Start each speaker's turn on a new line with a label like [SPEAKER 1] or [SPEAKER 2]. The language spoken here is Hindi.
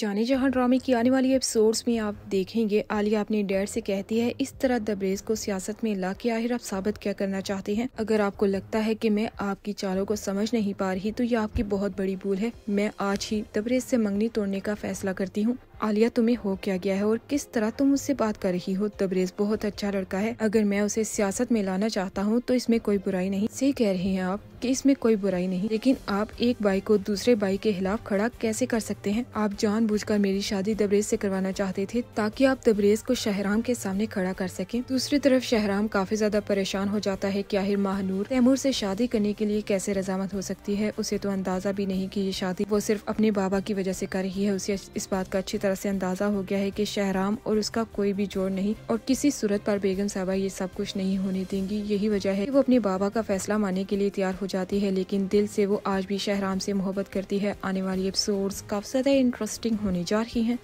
[SPEAKER 1] जाने जहां ड्रामे की आने वाली एपिसोड्स में आप देखेंगे आलिया अपने डैड से कहती है इस तरह दबरेज को सियासत में ला के आखिर आप साबित क्या करना चाहते हैं अगर आपको लगता है कि मैं आपकी चालों को समझ नहीं पा रही तो ये आपकी बहुत बड़ी भूल है मैं आज ही दबरेज से मंगनी तोड़ने का फैसला करती हूँ आलिया तुम्हें हो क्या गया है और किस तरह तुम उससे बात कर रही हो तबरेज बहुत अच्छा लड़का है अगर मैं उसे सियासत में लाना चाहता हूँ तो इसमें कोई बुराई नहीं सही कह रहे हैं आप कि इसमें कोई बुराई नहीं लेकिन आप एक बाई को दूसरे बाई के खिलाफ खड़ा कैसे कर सकते हैं आप जानबूझकर मेरी शादी दबरेज से करवाना चाहते थे ताकि आप दबरेज को शहराम के सामने खड़ा कर सकें दूसरी तरफ शहराम काफी ज्यादा परेशान हो जाता है की आहिर महानूर तैमूर ऐसी शादी करने के लिए कैसे रजामत हो सकती है उसे तो अंदाजा भी नहीं की ये शादी वो सिर्फ अपने बाबा की वजह ऐसी कर रही है उसे इस बात का अच्छी तरह ऐसी अंदाजा हो गया है की शहराम और उसका कोई भी जोड़ नहीं और किसी सूरत आरोप बेगम साहबा ये सब कुछ नहीं होने देंगी यही वजह है वो अपने बाबा का फैसला मानने के लिए तैयार हो जाती है लेकिन दिल से वो आज भी शहराम से मोहब्बत करती है आने वाली एपिसोड्स काफ़ी ज़्यादा इंटरेस्टिंग होने जा रही हैं